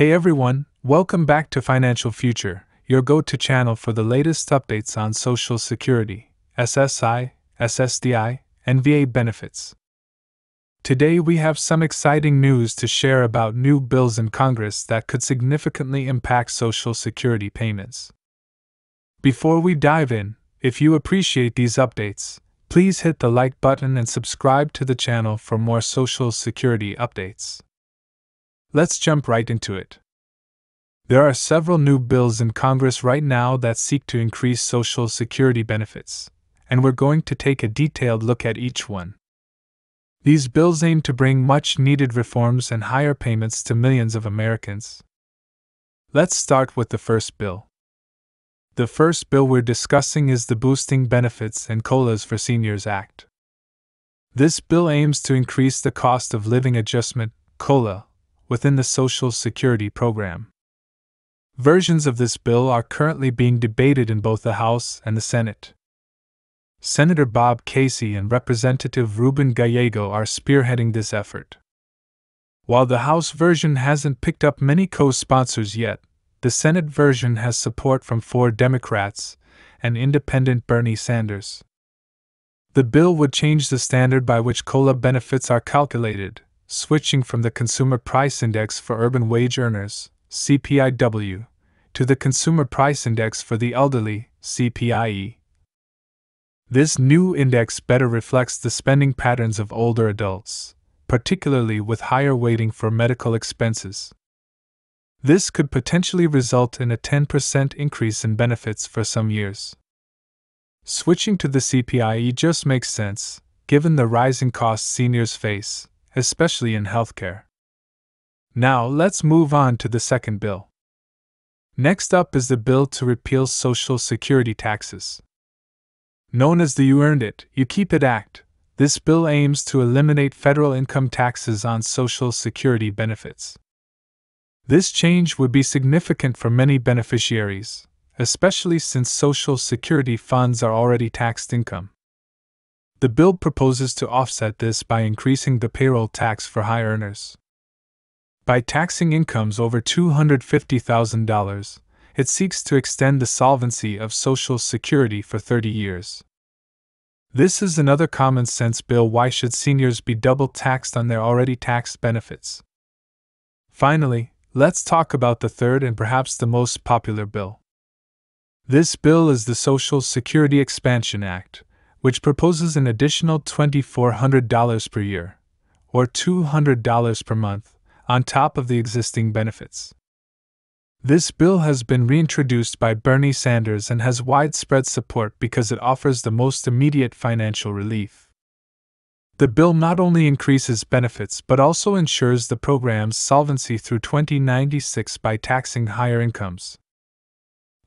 Hey everyone, welcome back to Financial Future, your go to channel for the latest updates on Social Security, SSI, SSDI, and VA benefits. Today we have some exciting news to share about new bills in Congress that could significantly impact Social Security payments. Before we dive in, if you appreciate these updates, please hit the like button and subscribe to the channel for more Social Security updates. Let's jump right into it. There are several new bills in Congress right now that seek to increase Social Security benefits, and we're going to take a detailed look at each one. These bills aim to bring much needed reforms and higher payments to millions of Americans. Let's start with the first bill. The first bill we're discussing is the Boosting Benefits and COLAs for Seniors Act. This bill aims to increase the cost of living adjustment, COLA, within the Social Security program. Versions of this bill are currently being debated in both the House and the Senate. Senator Bob Casey and Representative Ruben Gallego are spearheading this effort. While the House version hasn't picked up many co sponsors yet, the Senate version has support from four Democrats and independent Bernie Sanders. The bill would change the standard by which COLA benefits are calculated, switching from the Consumer Price Index for Urban Wage Earners, CPIW, to the Consumer Price Index for the Elderly, CPIE. This new index better reflects the spending patterns of older adults, particularly with higher weighting for medical expenses. This could potentially result in a 10% increase in benefits for some years. Switching to the CPIE just makes sense, given the rising costs seniors face, especially in healthcare. Now let's move on to the second bill. Next up is the bill to repeal Social Security taxes. Known as the You Earned It, You Keep It Act, this bill aims to eliminate federal income taxes on Social Security benefits. This change would be significant for many beneficiaries, especially since Social Security funds are already taxed income. The bill proposes to offset this by increasing the payroll tax for high earners. By taxing incomes over $250,000, it seeks to extend the solvency of Social Security for 30 years. This is another common sense bill. Why should seniors be double taxed on their already taxed benefits? Finally, let's talk about the third and perhaps the most popular bill. This bill is the Social Security Expansion Act, which proposes an additional $2,400 per year, or $200 per month, on top of the existing benefits. This bill has been reintroduced by Bernie Sanders and has widespread support because it offers the most immediate financial relief. The bill not only increases benefits but also ensures the program's solvency through 2096 by taxing higher incomes.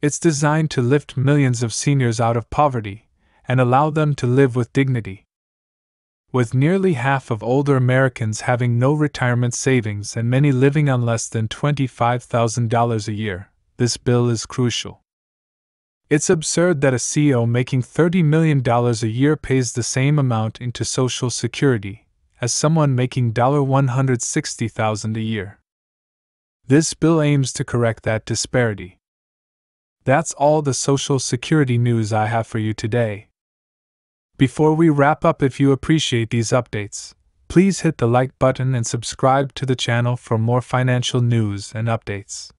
It's designed to lift millions of seniors out of poverty, and allow them to live with dignity. With nearly half of older Americans having no retirement savings and many living on less than $25,000 a year, this bill is crucial. It's absurd that a CEO making $30 million a year pays the same amount into Social Security as someone making $160,000 a year. This bill aims to correct that disparity. That's all the Social Security news I have for you today. Before we wrap up, if you appreciate these updates, please hit the like button and subscribe to the channel for more financial news and updates.